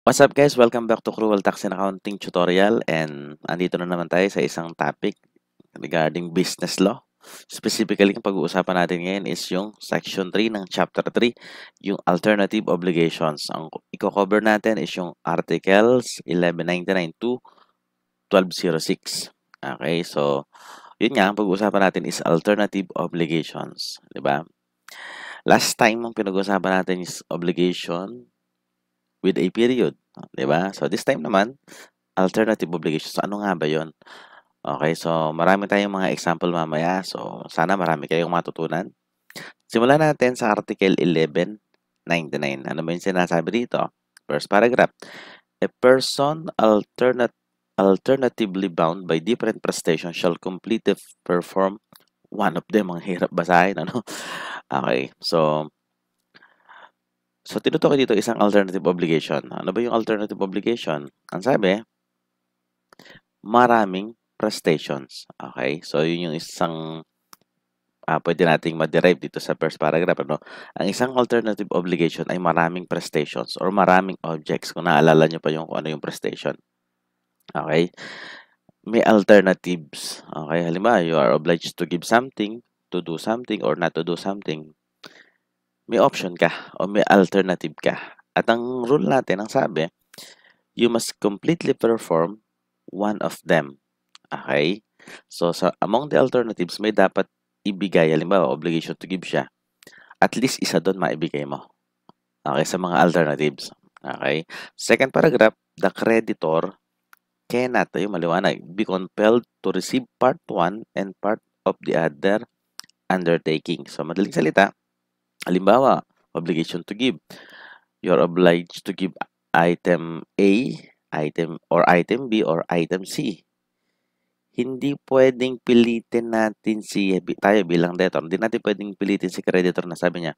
What's up guys? Welcome back to Cruel Tax and Accounting Tutorial and andito na naman tayo sa isang topic regarding business law. Specifically, ang pag-uusapan natin ngayon is yung Section 3 ng Chapter 3, yung Alternative Obligations. Ang i-cover natin is yung Articles 1199 to 1206. Okay, so yun nga, ang pag-uusapan natin is Alternative Obligations. ba? Diba? Last time, ang pinag-uusapan natin is obligation with a period. Di ba? So, this time naman, alternative obligations. So, ano nga ba yon? Okay, so marami tayong mga example mamaya. So, sana marami kayong matutunan. Simulan natin sa Article 1199. Ano ba yung sinasabi dito? First paragraph. A person alternate, alternatively bound by different prestations shall complete the perform one of them. Ang hirap basahin, ano? Okay, so So, tinutukoy dito isang alternative obligation. Ano ba yung alternative obligation? Ang sabi, maraming prestations. Okay? So, yun yung isang uh, pwede nating ma-derive dito sa first paragraph. Ano? Ang isang alternative obligation ay maraming prestations or maraming objects. Kung naalala nyo pa yung kung ano yung prestation. Okay? May alternatives. Okay? Halimbawa, you are obliged to give something, to do something, or not to do something may option ka o may alternative ka. At ang rule natin, ang sabi, you must completely perform one of them. Okay? So, sa, among the alternatives, may dapat ibigay. Halimbawa, obligation to give siya. At least isa doon maibigay mo. Okay? Sa mga alternatives. Okay? Second paragraph, the creditor cannot, ayun, maliwanag, be compelled to receive part one and part of the other undertaking. So, madaling salita, Halimbawa, obligation to give. You're obliged to give item A, item or item B or item C. Hindi pwedeng pilitin natin si tayo bilang debtor. Hindi natin pwedeng pilitin si creditor na sabi niya.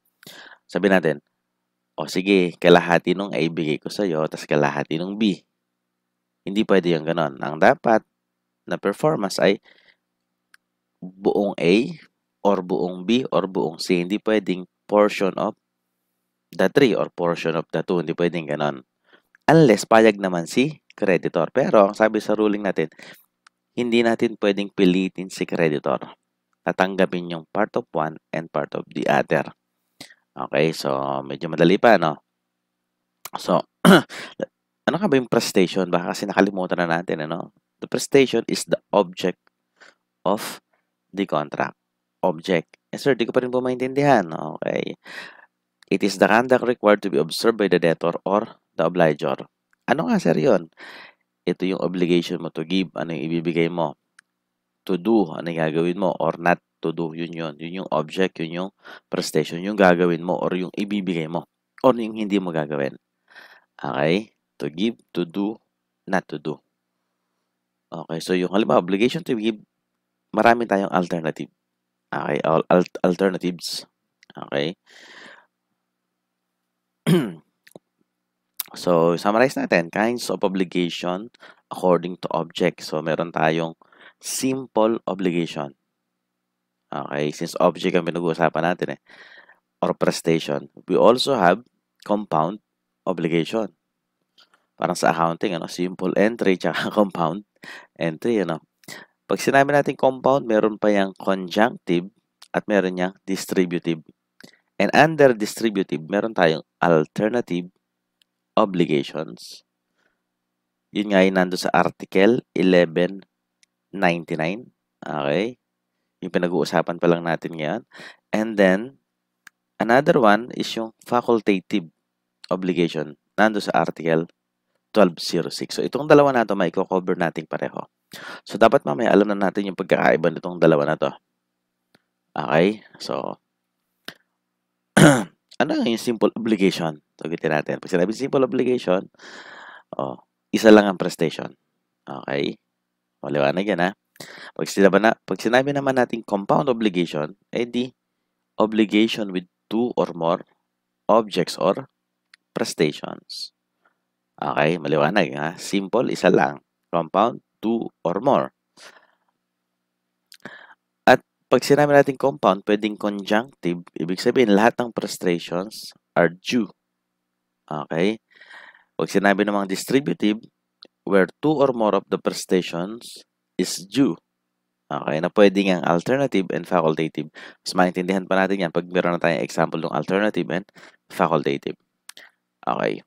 Sabi natin, o sige, kalahati nung A bigay ko sa iyo, tapos kalahati nung B. Hindi pwede yung ganon. Ang dapat na performance ay buong A or buong B or buong C. Hindi pwedeng portion of the 3 or portion of the two. Hindi pwedeng ganon. Unless payag naman si creditor. Pero ang sabi sa ruling natin, hindi natin pwedeng pilitin si creditor. Tatanggapin yung part of one and part of the other. Okay, so medyo madali pa, no? So, ano ka ba yung prestation? Baka kasi nakalimutan na natin, ano? The prestation is the object of the contract. Object eh, sir, di ko pa rin po maintindihan. Okay. It is the conduct required to be observed by the debtor or the obligor. Ano nga, sir, yun? Ito yung obligation mo to give. Ano yung ibibigay mo? To do. Ano yung gagawin mo? Or not to do. Yun yun. Yun yung object. Yun yung prestation. Yung gagawin mo or yung ibibigay mo. Or ano yung hindi mo gagawin. Okay? To give, to do, not to do. Okay, so yung halimbawa, obligation to give, marami tayong alternative. Okay, alternatives. Okay. so, summarize natin. Kinds of obligation according to object. So, meron tayong simple obligation. Okay, since object ang pinag-uusapan natin eh. Or prestation. We also have compound obligation. Parang sa accounting, ano, simple entry tsaka compound entry, ano. Pag sinabi natin compound, meron pa yung conjunctive at meron yung distributive. And under distributive, meron tayong alternative obligations. Yun nga yun nando sa Article 1199. Okay? Yung pinag-uusapan pa lang natin ngayon. And then, another one is yung facultative obligation. Nando sa Article 1206. So, itong dalawa na ito, may cover natin pareho. So, dapat mamaya alam na natin yung pagkakaiba nitong dalawa na to. Okay? So, ano yung simple obligation? Tugitin natin. Pag sinabi simple obligation, oh, isa lang ang prestation. Okay? Maliwanag yan ha. Pag sinabi, na, pag sinabi naman natin compound obligation, eh di, obligation with two or more objects or prestations. Okay, maliwanag ha. Simple, isa lang. Compound, two or more. At pag sinabi natin compound, pwedeng conjunctive, ibig sabihin lahat ng frustrations are due. Okay? Pag sinabi namang distributive, where two or more of the frustrations is due. Okay, na pwede ang alternative and facultative. Mas maintindihan pa natin yan pag meron na tayong example ng alternative and facultative. Okay.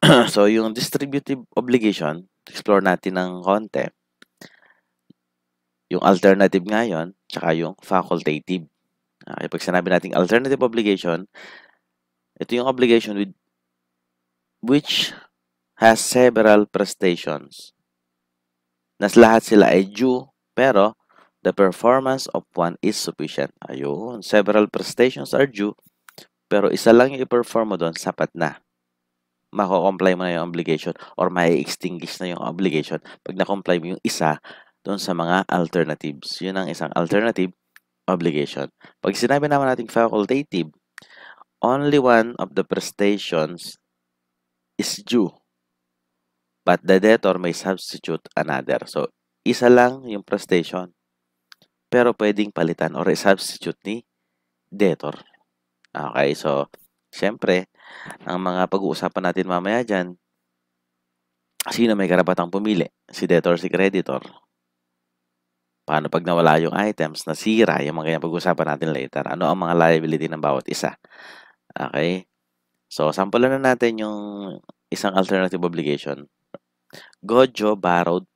so, yung distributive obligation, explore natin ng konti, yung alternative ngayon, tsaka yung facultative. Okay, ah, pag sinabi nating alternative obligation, ito yung obligation with which has several prestations. Nas lahat sila ay due, pero the performance of one is sufficient. Ayun, several prestations are due, pero isa lang yung i-perform mo doon, sapat na mako-comply mo na yung obligation or may extinguish na yung obligation pag na-comply mo yung isa doon sa mga alternatives. Yun ang isang alternative obligation. Pag sinabi naman nating facultative, only one of the prestations is due. But the debtor may substitute another. So, isa lang yung prestation. Pero pwedeng palitan or substitute ni debtor. Okay, so, syempre, ang mga pag-uusapan natin mamaya dyan. Sino may karapatang pumili? Si debtor, si creditor. Paano pag nawala yung items, nasira, yung mga ganyan pag-uusapan natin later. Ano ang mga liability ng bawat isa? Okay? So, sample na natin yung isang alternative obligation. Gojo borrowed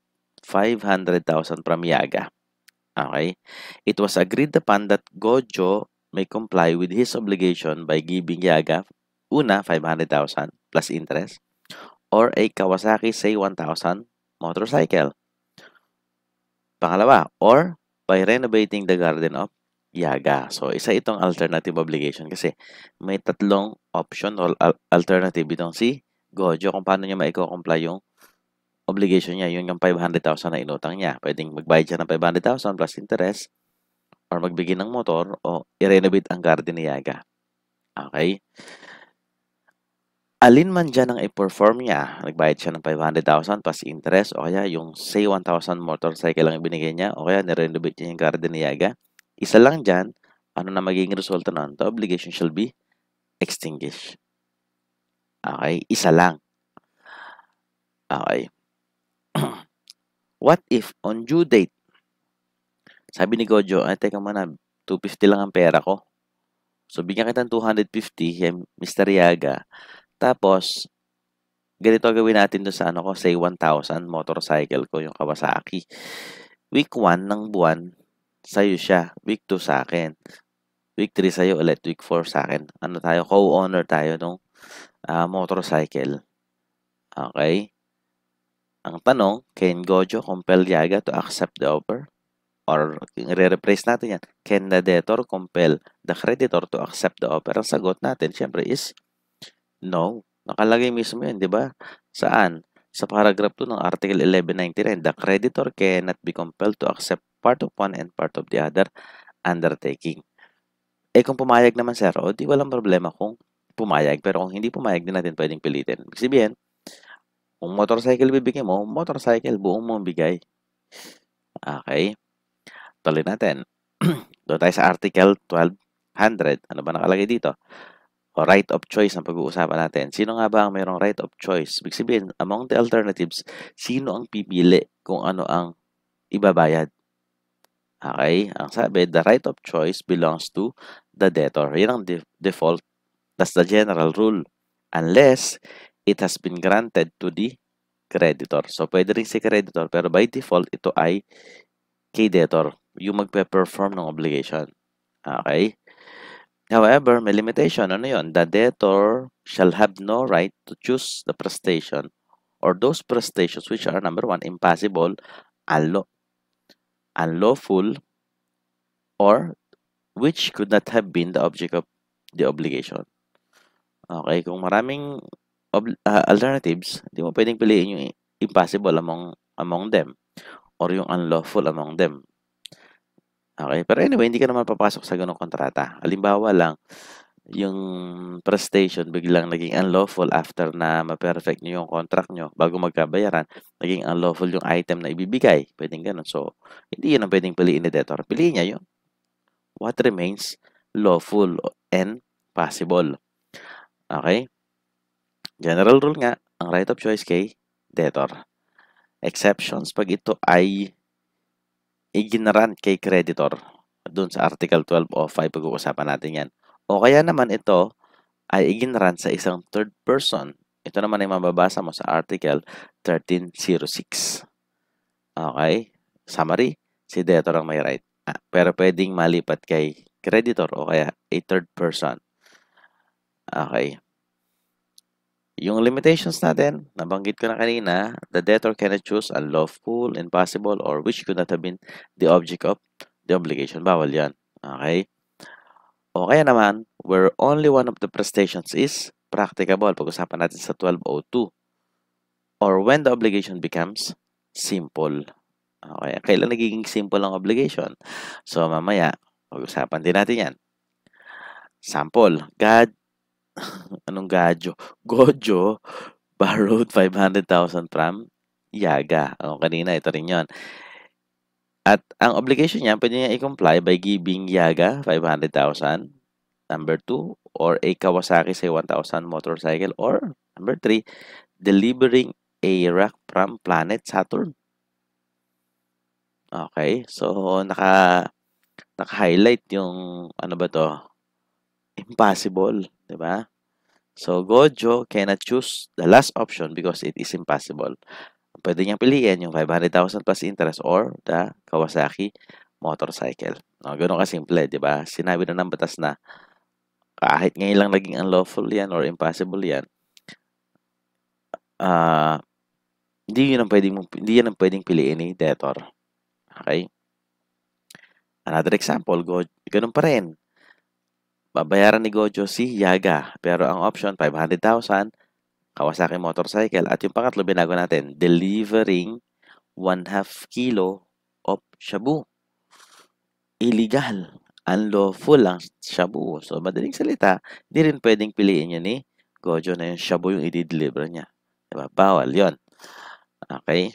500,000 from Yaga. Okay? It was agreed upon that Gojo may comply with his obligation by giving Yaga Una, 500,000 plus interest or a Kawasaki say 1,000 motorcycle. Pangalawa, or by renovating the garden of Yaga. So, isa itong alternative obligation kasi may tatlong option or alternative itong si Gojo kung paano niya maiko-comply yung obligation niya. Yun yung 500,000 na inutang niya. Pwedeng magbayad siya ng 500,000 plus interest or magbigay ng motor o i-renovate ang garden ni Yaga. Okay? alin man dyan ang i-perform niya, nagbayad siya ng 500,000 plus interest o kaya yung say 1,000 motorcycle lang ibinigay niya o kaya nirenovate niya yung ni Yaga, isa lang dyan, ano na magiging resulta nun? The obligation shall be extinguished. Okay, isa lang. Okay. What if on due date, sabi ni Gojo, ay teka muna, 250 lang ang pera ko. So bigyan kita ng 250, Mr. Yaga tapos, ganito gawin natin doon sa ano ko, say 1,000 motorcycle ko, yung Kawasaki. Week 1 ng buwan, sa'yo siya. Week 2 sa akin. Week 3 sa'yo ulit. Week 4 sa akin. Ano tayo? Co-owner tayo nung uh, motorcycle. Okay? Ang tanong, can Gojo compel Yaga to accept the offer? Or re-replace natin yan. Can the debtor compel the creditor to accept the offer? Ang sagot natin, syempre, is No. Nakalagay mismo yan, di ba? Saan? Sa paragraph 2 ng Article 1199, the creditor cannot be compelled to accept part of one and part of the other undertaking. Eh kung pumayag naman sir, o di walang problema kung pumayag. Pero kung hindi pumayag, din natin pwedeng pilitin. Kasi sabihin, kung motorcycle bibigyan mo, motorcycle buong mo bigay. Okay. Tuloy natin. Doon tayo sa Article 1200. Ano ba nakalagay dito? o right of choice ang pag-uusapan natin. Sino nga ba ang mayroong right of choice? Ibig sabihin, among the alternatives, sino ang pipili kung ano ang ibabayad? Okay? Ang sabi, the right of choice belongs to the debtor. Yan ang de- default. That's the general rule. Unless it has been granted to the creditor. So, pwede rin si creditor pero by default, ito ay kay debtor. Yung magpe-perform ng obligation. Okay? However, may limitation. Ano yun? The debtor shall have no right to choose the prestation or those prestations which are number one, impossible, unlaw unlawful, or which could not have been the object of the obligation. Okay, kung maraming uh, alternatives, hindi mo pwedeng piliin yung impossible among among them or yung unlawful among them. Okay? Pero anyway, hindi ka naman papasok sa ganong kontrata. Halimbawa lang, yung prestation biglang naging unlawful after na ma-perfect nyo yung contract nyo bago magkabayaran, naging unlawful yung item na ibibigay. Pwedeng ganun. So, hindi yun ang pwedeng piliin ni debtor. Piliin niya yun. What remains lawful and possible. Okay? General rule nga, ang right of choice kay debtor. Exceptions pag ito ay ignorant kay creditor. Doon sa Article 12 5 pag-uusapan natin yan. O kaya naman ito ay ignorant sa isang third person. Ito naman ay mababasa mo sa Article 1306. Okay? Summary, si debtor ang may right. Ah, pero pwedeng malipat kay creditor o kaya a third person. Okay. Yung limitations natin, nabanggit ko na kanina, the debtor cannot choose unlawful, impossible, or which could not have been the object of the obligation. Bawal yan. Okay? O kaya naman, where only one of the prestations is practicable. Pag-usapan natin sa 1202. Or when the obligation becomes simple. Okay, kailan nagiging simple ang obligation? So, mamaya, pag-usapan din natin yan. Sample, God Anong gadyo? Gojo borrowed 500,000 from Yaga. O, oh, kanina, ito rin yon. At ang obligation niya, pwede niya i-comply by giving Yaga 500,000. Number 2, or a Kawasaki say 1,000 motorcycle. Or number 3, delivering a rock from planet Saturn. Okay, so naka naka-highlight yung ano ba to? impossible, di ba? So, Gojo cannot choose the last option because it is impossible. Pwede niyang piliin yung 500,000 plus interest or the Kawasaki motorcycle. No, ganun kasimple, di ba? Sinabi na ng batas na kahit ngayon lang naging unlawful yan or impossible yan, uh, hindi yun ang pwedeng, hindi yan ang pwedeng piliin ni debtor. Okay? Another example, go, ganun pa rin. Babayaran ni Gojo si Yaga pero ang option 500,000, Kawasaki motorcycle at yung pangatlo binago natin, delivering 1 half kilo of shabu. Illegal. Unlawful ang shabu. So, madaling salita, hindi rin pwedeng piliin yun ni Gojo na yung shabu yung i-deliver niya. Diba? Bawal yon Okay?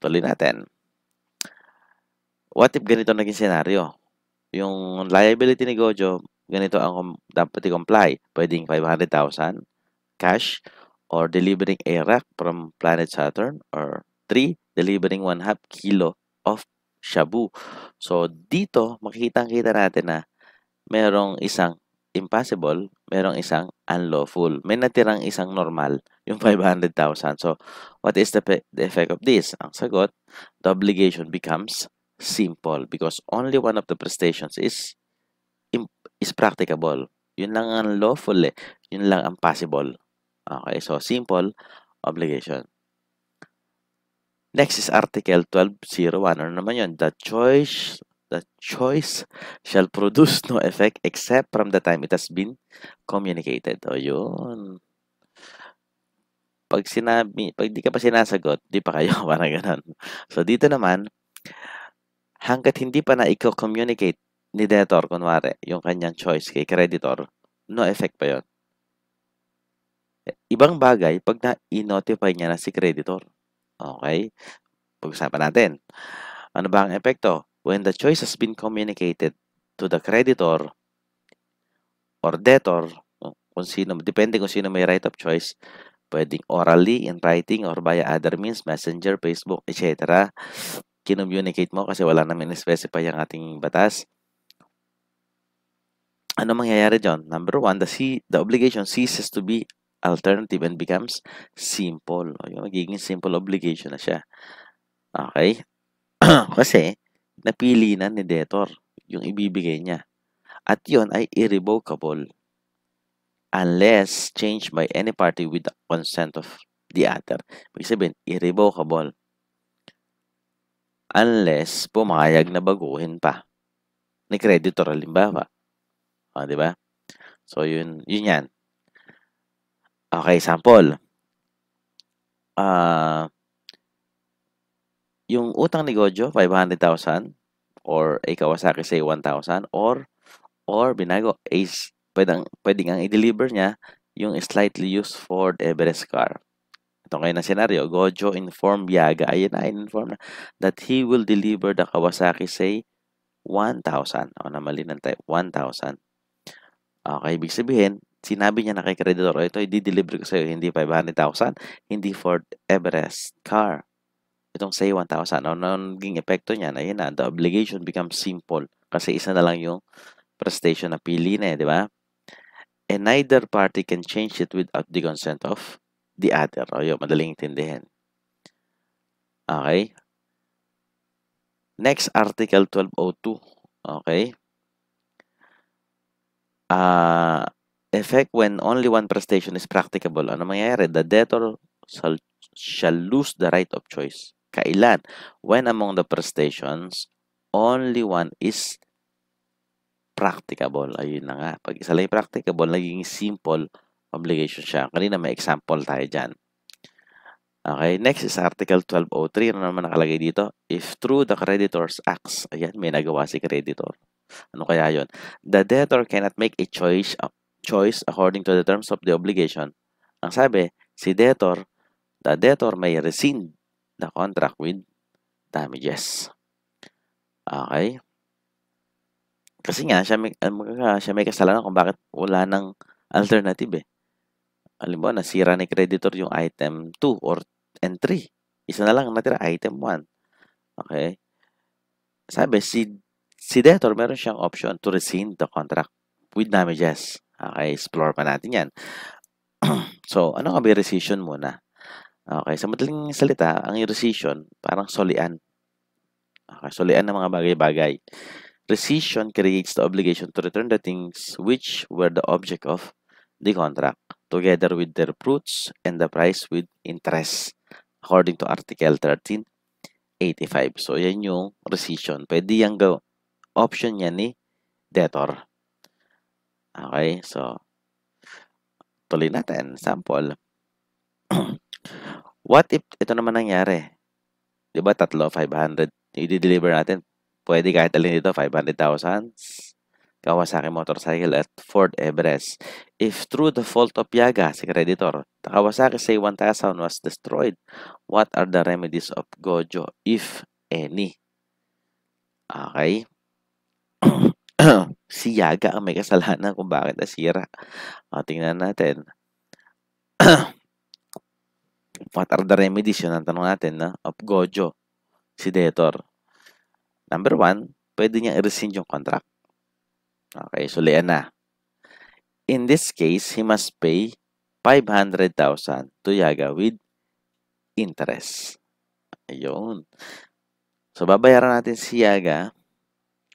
Tuloy natin. What if ganito naging senaryo? Yung liability ni Gojo, ganito ang dapat i-comply. Pwedeng 500,000 cash or delivering a rock from planet Saturn or 3. Delivering 1 half kilo of shabu. So, dito, makikita-kita natin na merong isang impossible, merong isang unlawful. May natirang isang normal, yung 500,000. So, what is the, the effect of this? Ang sagot, the obligation becomes simple because only one of the prestations is is practicable. Yun lang ang lawful eh. Yun lang ang possible. Okay, so simple obligation. Next is Article 12.01. Ano naman yun? The choice, the choice shall produce no effect except from the time it has been communicated. O yun. Pag sinabi, pag di ka pa sinasagot, di pa kayo, parang ganun. So dito naman, hanggat hindi pa na i-communicate ni debtor, kunwari, yung kanyang choice kay creditor, no effect pa yon. Ibang bagay, pag na-notify niya na si creditor. Okay? Pag-usapan natin. Ano ba ang epekto? When the choice has been communicated to the creditor or debtor, kung sino, depende kung sino may right of choice, pwedeng orally, in writing, or via other means, messenger, Facebook, etc. Kinommunicate mo kasi wala namin specify ang ating batas ano mangyayari dyan? Number one, the, C, the obligation ceases to be alternative and becomes simple. O, yung magiging simple obligation na siya. Okay? Kasi, napili na ni debtor yung ibibigay niya. At yon ay irrevocable unless changed by any party with the consent of the other. Ibig sabihin, irrevocable. Unless pumayag na baguhin pa. Ni creditor, halimbawa o, ah, di ba? So, yun, yun yan. Okay, sample. Uh, yung utang ni Gojo, 500,000 or a Kawasaki say 1,000 or or binago is pwedeng pwedeng ang i-deliver niya yung slightly used Ford Everest car. Ito ngayon ang senaryo. Gojo informed Yaga, ayun na, inform na, that he will deliver the Kawasaki say 1,000. O, namali ng type, 1,000 Okay, ibig sabihin, sinabi niya na kay creditor, oh, ito, i-deliver ko sa'yo, hindi 500,000, hindi Ford Everest car. Itong say 1,000, ang ano naging epekto niya, ayun na, the obligation becomes simple kasi isa na lang yung prestation na pili na, eh, di ba? And neither party can change it without the consent of the other. O oh, yun, madaling intindihin. Okay? Next, Article 1202. Okay? uh, effect when only one prestation is practicable, ano mangyayari? The debtor shall, shall lose the right of choice. Kailan? When among the prestations, only one is practicable. Ayun na nga. Pag isa lang practicable, naging simple obligation siya. Kanina may example tayo dyan. Okay, next is Article 1203. Ano naman nakalagay dito? If true, the creditor's acts. Ayan, may nagawa si creditor. Ano kaya yon? The debtor cannot make a choice, uh, choice according to the terms of the obligation. Ang sabi, si debtor, the debtor may rescind the contract with damages. Okay? Kasi nga, siya may, uh, siya may kasalanan kung bakit wala ng alternative eh. Halimbawa, nasira ni creditor yung item 2 or entry. Isa na lang natira item 1. Okay? Sabi, si si debtor meron siyang option to rescind the contract with damages. Okay, explore pa natin yan. so, ano kami rescission muna? Okay, sa madaling salita, ang rescission, parang solian. Okay, solian ng mga bagay-bagay. Rescission creates the obligation to return the things which were the object of the contract, together with their fruits and the price with interest, according to Article 1385. So, yan yung rescission. Pwede yung gawin option yan ni debtor. Okay, so tuloy natin. Sample. What if ito naman nangyari? 'Di ba tatlo 500 i-deliver natin. Pwede kahit alin dito 500,000 Kawasaki motorcycle at Ford Everest. If through the fault of Yaga, si creditor, the Kawasaki say 1,000 was destroyed, what are the remedies of Gojo, if any? Okay. si Yaga ang may kasalanan kung bakit nasira. O, tingnan natin. What are the remedies? Yun ang tanong natin na of Gojo, si Detor. Number one, pwede niya i-rescind yung contract. Okay, so lian na. In this case, he must pay 500,000 to Yaga with interest. Ayun. So, babayaran natin si Yaga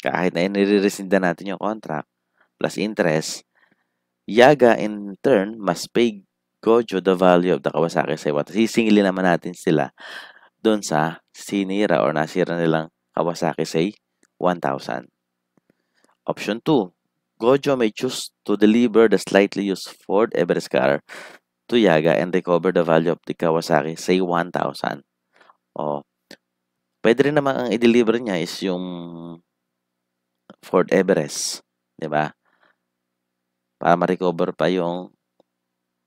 kahit na nire-rescinda natin yung contract plus interest, Yaga in turn must pay Gojo the value of the Kawasaki Seiwa. Sisingilin naman natin sila doon sa sinira or nasira nilang Kawasaki say 1000. Option 2. Gojo may choose to deliver the slightly used Ford Everest car to Yaga and recover the value of the Kawasaki say 1000. O, pwede rin naman ang i-deliver niya is yung Fort Everest, 'di ba? Para ma-recover pa yung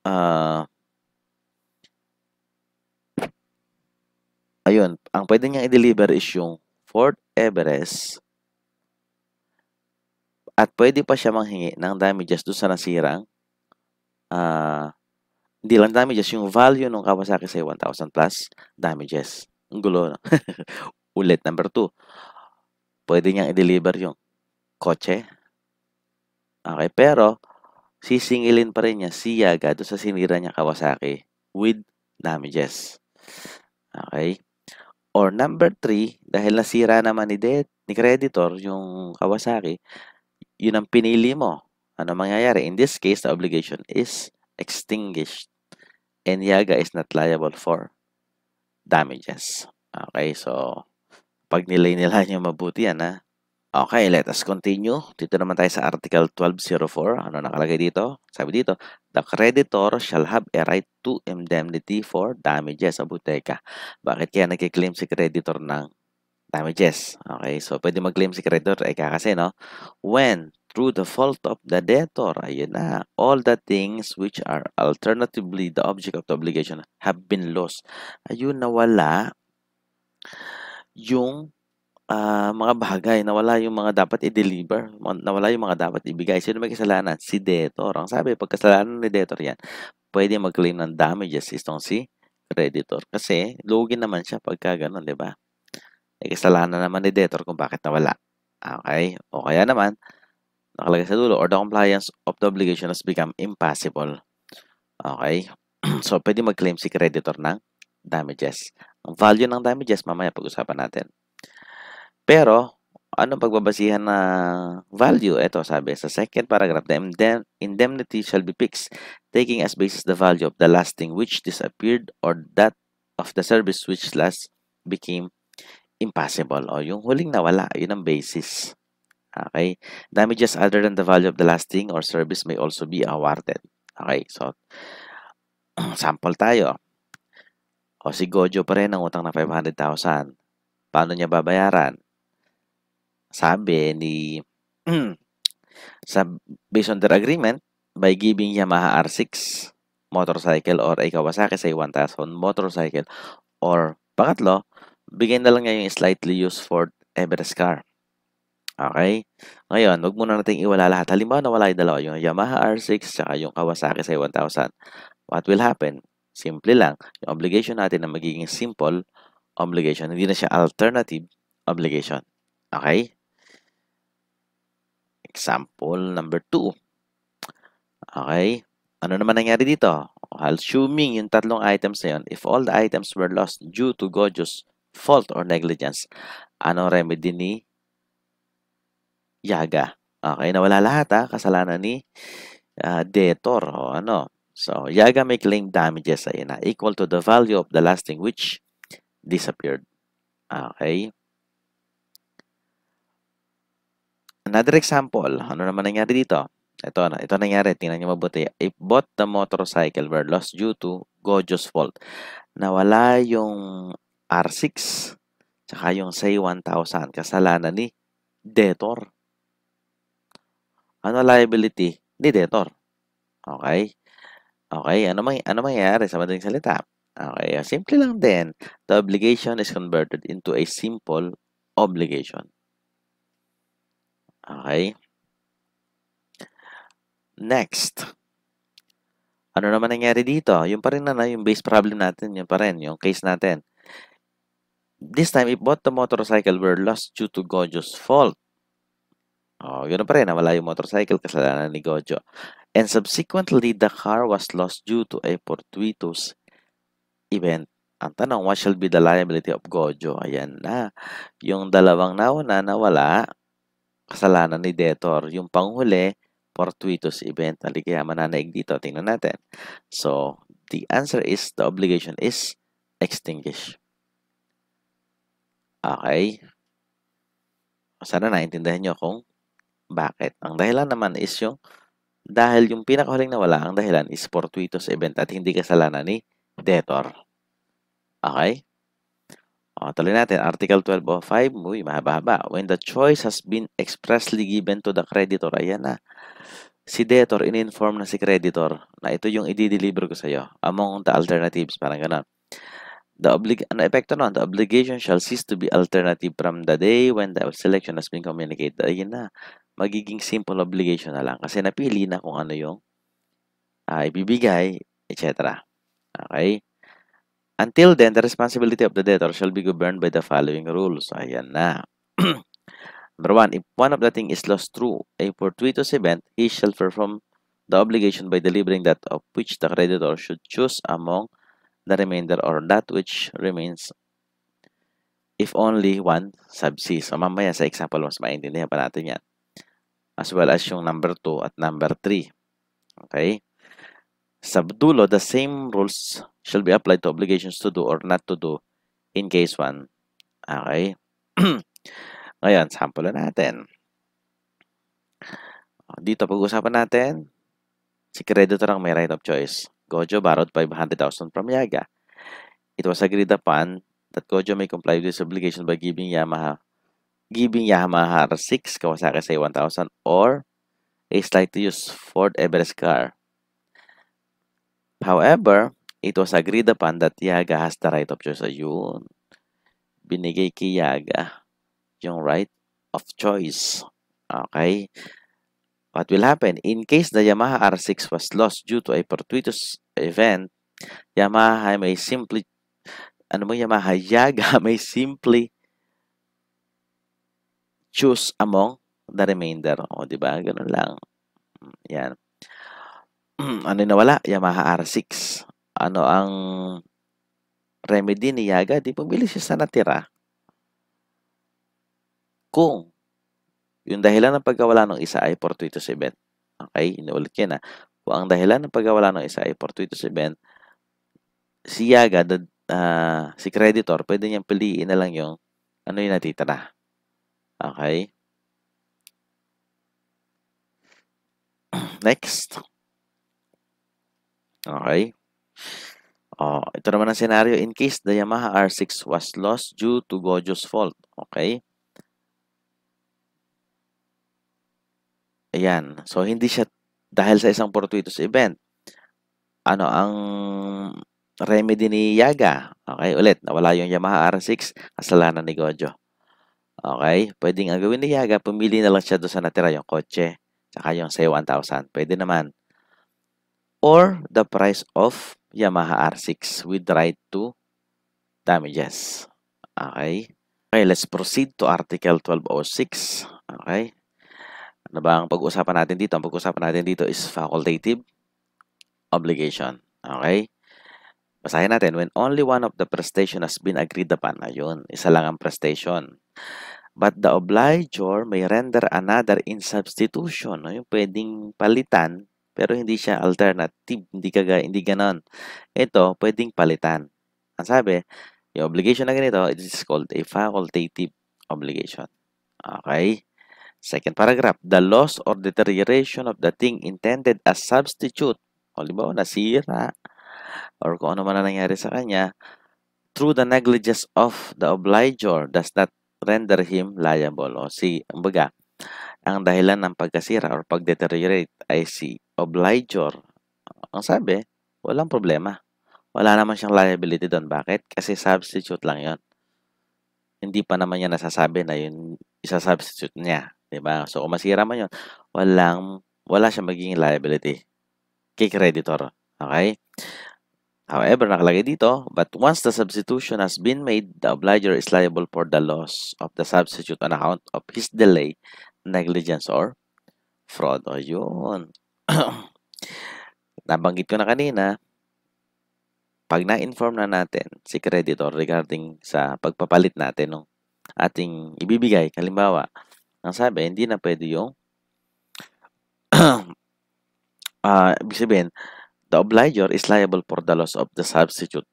uh, ayun, ang pwede niyang i-deliver is yung Fort Everest at pwede pa siya manghingi ng damages doon sa nasirang uh, hindi lang damages, yung value ng Kawasaki sa 1,000 plus damages. Ang gulo, no? Ulit, number 2. Pwede niyang i-deliver yung kotse. Okay, pero sisingilin pa rin niya si Yaga doon sa sinira niya Kawasaki with damages. Okay? Or number three, dahil nasira naman ni, debt, ni creditor yung Kawasaki, yun ang pinili mo. Ano mangyayari? In this case, the obligation is extinguished and Yaga is not liable for damages. Okay, so pag nilay nila nyo mabuti yan ha. Okay, let us continue. Dito naman tayo sa Article 1204. Ano nakalagay dito? Sabi dito, the creditor shall have a right to indemnity for damages. Abuteka. Bakit kaya nagkiklaim si creditor ng damages? Okay, so pwede mag-claim si creditor. Eka eh, kasi, no? When through the fault of the debtor, ayun na, all the things which are alternatively the object of the obligation have been lost. Ayun, nawala yung ah, mga bagay, nawala yung mga dapat i-deliver, nawala yung mga dapat ibigay. Sino may kasalanan? Si debtor. Ang sabi, pag ni debtor yan, pwede mag-claim ng damages itong si creditor. Kasi, lugi naman siya pagka ganun, di ba? Eh, kasalanan naman ni debtor kung bakit nawala. Okay? O kaya naman, nakalagay sa dulo, or the compliance of the obligation has become impossible. Okay? so, pwede mag-claim si creditor ng damages. Ang value ng damages, mamaya pag-usapan natin. Pero, anong pagbabasihan na value? Ito, sabi, sa second paragraph, the indemnity shall be fixed, taking as basis the value of the last thing which disappeared or that of the service which last became impossible. O, yung huling nawala, yun ang basis. Okay? Damages other than the value of the last thing or service may also be awarded. Okay, so, sample tayo. O si Gojo pa rin ang utang na 500,000. Paano niya babayaran? sabi ni hmm. sa based on their agreement by giving Yamaha R6 motorcycle or a Kawasaki say 1000 motorcycle or pangatlo bigyan na lang niya yung slightly used Ford Everest car Okay? Ngayon, wag muna nating iwala lahat. Halimbawa, na wala yung dalawa, yung Yamaha R6 tsaka yung Kawasaki sa 1000. What will happen? Simple lang. Yung obligation natin na magiging simple obligation. Hindi na siya alternative obligation. Okay? Example number 2. Okay? Ano naman nangyari dito? Assuming yung tatlong items na yun, if all the items were lost due to Gojo's fault or negligence, ano remedy ni Yaga? Okay, nawala lahat ha, kasalanan ni uh, ah, debtor o ano. So, Yaga may claim damages ay na equal to the value of the last thing which disappeared. Okay? Another example, ano naman nangyari dito? Ito, ano, ito nangyari, tingnan nyo mabuti. If both the motorcycle were lost due to Gojo's fault, nawala yung R6, tsaka yung say 1000, kasalanan ni debtor. Ano liability? Ni debtor. Okay? Okay, ano, may, ano mangyayari sa madaling salita? Okay, simple lang din. The obligation is converted into a simple obligation. Okay? Next. Ano naman nangyari dito? Yung pa rin na, na yung base problem natin, yun pa rin, yung case natin. This time, if both the motorcycle were lost due to Gojo's fault, Oh, yun pa rin, nawala yung motorcycle, kasalanan ni Gojo. And subsequently, the car was lost due to a fortuitous event. Ang tanong, what shall be the liability of Gojo? Ayan na. Yung dalawang nauna, nawala kasalanan ni debtor. Yung panghuli, fortuitous event. Aligaya, mananaig dito. Tingnan natin. So, the answer is, the obligation is extinguish. Okay. Sana naintindihan nyo kung bakit. Ang dahilan naman is yung dahil yung pinakahuling nawala, ang dahilan is fortuitous event at hindi kasalanan ni debtor. Okay? O, ah, tuloy natin, Article 1205, o uy, mahaba-haba. When the choice has been expressly given to the creditor, ayan na, si debtor, in-inform na si creditor na ito yung i-deliver ko sa'yo among the alternatives, parang ganun. The oblig ano epekto nun? The obligation shall cease to be alternative from the day when the selection has been communicated. Ayun na, magiging simple obligation na lang kasi napili na kung ano yung uh, ibibigay, etc. Okay? Until then, the responsibility of the debtor shall be governed by the following rules. Ayan na. Number one, if one of the thing is lost through a fortuitous event, he shall perform the obligation by delivering that of which the creditor should choose among the remainder or that which remains if only one subsists. So, mamaya sa example, mas maintindihan pa natin yan. As well as yung number 2 at number 3. Okay? Sa dulo, the same rules shall be applied to obligations to do or not to do in case one. Okay? Ngayon, sample natin. Dito, pag-usapan natin, si creditor ang may right of choice. Gojo borrowed 500,000 from Yaga. It was agreed upon that Gojo may comply with this obligation by giving Yamaha giving Yamaha R6 Kawasaki say 1000 or a slightly used Ford Everest car. However, It was agreed upon that Yaga has the right of choice. Ayun. Binigay kay Yaga yung right of choice. Okay? What will happen? In case the Yamaha R6 was lost due to a fortuitous event, Yamaha may simply, ano mo Yamaha, Yaga may simply choose among the remainder. O, di ba? Ganun lang. Hmm, yan. ano na wala? Yamaha R6 ano ang remedy ni Yaga, di pumili siya sa natira. Kung yung dahilan ng pagkawala ng isa ay fortuitous event. Okay, inuulit ko na. Kung ang dahilan ng pagkawala ng isa ay fortuitous event, si Yaga, the, uh, si creditor, pwede niyang piliin na lang yung ano yung natitira. Okay? Next. Okay. Oh, ito naman ang senaryo. In case the Yamaha R6 was lost due to Gojo's fault. Okay? Ayan. So, hindi siya dahil sa isang fortuitous event. Ano ang remedy ni Yaga? Okay, ulit. Nawala yung Yamaha R6. Kasalanan ni Gojo. Okay? Pwedeng ang gawin ni Yaga, pumili na lang siya doon sa natira yung kotse. Tsaka yung say 1,000. Pwede naman. Or the price of Yamaha R6 with right to damages. Okay? Okay, let's proceed to Article 1206. Okay? Ano ba ang pag-uusapan natin dito? Ang pag-uusapan natin dito is facultative obligation. Okay? Basahin natin, when only one of the prestation has been agreed upon, ayun, isa lang ang prestation. But the obligor may render another in substitution, no? pwedeng palitan pero hindi siya alternative, hindi kaga, hindi ganon. Ito, pwedeng palitan. Ang sabi, yung obligation na ganito, it is called a facultative obligation. Okay? Second paragraph, the loss or deterioration of the thing intended as substitute, o libaw, nasira, or kung ano man na nangyari sa kanya, through the negligence of the obligor does not render him liable. O si, kumbaga, ang dahilan ng pagkasira or pagdeteriorate ay si obligor. Ang sabi, walang problema. Wala naman siyang liability doon. Bakit? Kasi substitute lang yon Hindi pa naman niya nasasabi na yun isa-substitute niya. Diba? So, kung masira man yun, walang, wala siyang magiging liability kay creditor. Okay? However, nakalagay dito, but once the substitution has been made, the obliger is liable for the loss of the substitute on account of his delay, negligence, or fraud. O oh, yun. nabanggit ko na kanina, pag na-inform na natin si creditor regarding sa pagpapalit natin ng ating ibibigay, kalimbawa, ang sabi, hindi na pwede yung uh, ibig sabihin, the obligor is liable for the loss of the substitute.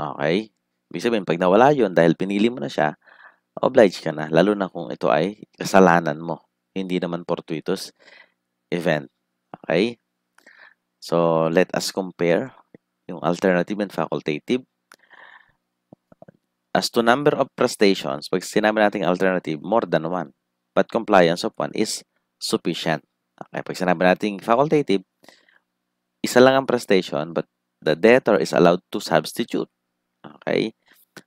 Okay? Ibig sabihin, pag nawala yon dahil pinili mo na siya, oblige ka na, lalo na kung ito ay kasalanan mo. Hindi naman fortuitous, event. Okay? So, let us compare yung alternative and facultative. As to number of prestations, pag sinabi natin alternative, more than one. But compliance of one is sufficient. Okay, pag sinabi natin facultative, isa lang ang prestation, but the debtor is allowed to substitute. Okay?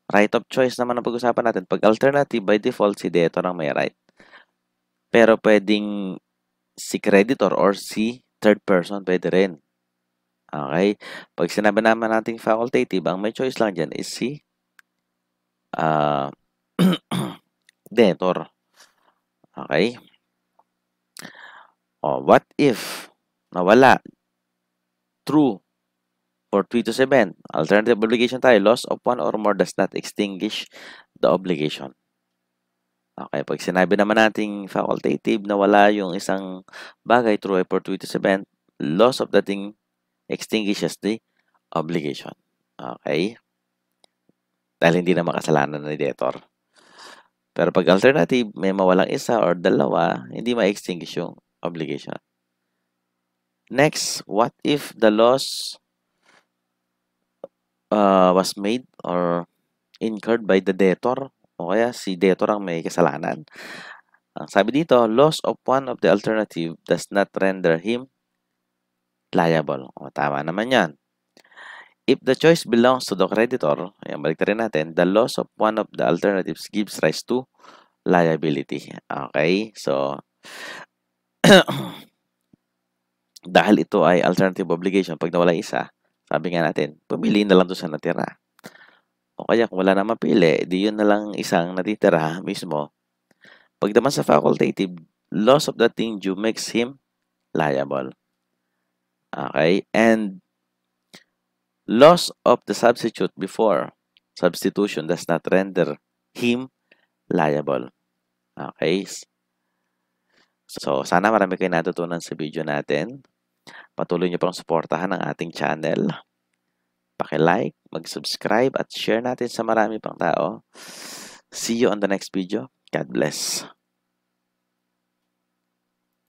Right of choice naman ang pag-usapan natin. Pag alternative, by default, si debtor ang may right. Pero pwedeng si creditor or si third person pwede rin. Okay? Pag sinabi naman nating facultative, ang may choice lang dyan is si uh, debtor. Okay? O, what if nawala? True for 3 to 7. Alternative obligation tayo. Loss of one or more does not extinguish the obligation. Okay, pag sinabi naman nating facultative na wala yung isang bagay through a fortuitous event, loss of the thing extinguishes the obligation. Okay? Dahil hindi na makasalanan ng debtor. Pero pag alternative, may mawalang isa or dalawa, hindi ma-extinguish yung obligation. Next, what if the loss uh, was made or incurred by the debtor o kaya si debtor ang may kasalanan. Ang sabi dito, loss of one of the alternative does not render him liable. O, tama naman yan. If the choice belongs to the creditor, yan, balik rin natin, the loss of one of the alternatives gives rise to liability. Okay? So, dahil ito ay alternative obligation, pag nawala isa, sabi nga natin, pumili na lang doon sa natira. O kaya kung wala na mapili, di yun na lang isang natitira mismo. Pagdaman sa facultative, loss of the thing due makes him liable. Okay? And loss of the substitute before substitution does not render him liable. Okay? So, sana marami kayo natutunan sa video natin. Patuloy niyo pang suportahan ang ating channel. Paki-like, mag-subscribe at share natin sa marami pang tao. See you on the next video. God bless.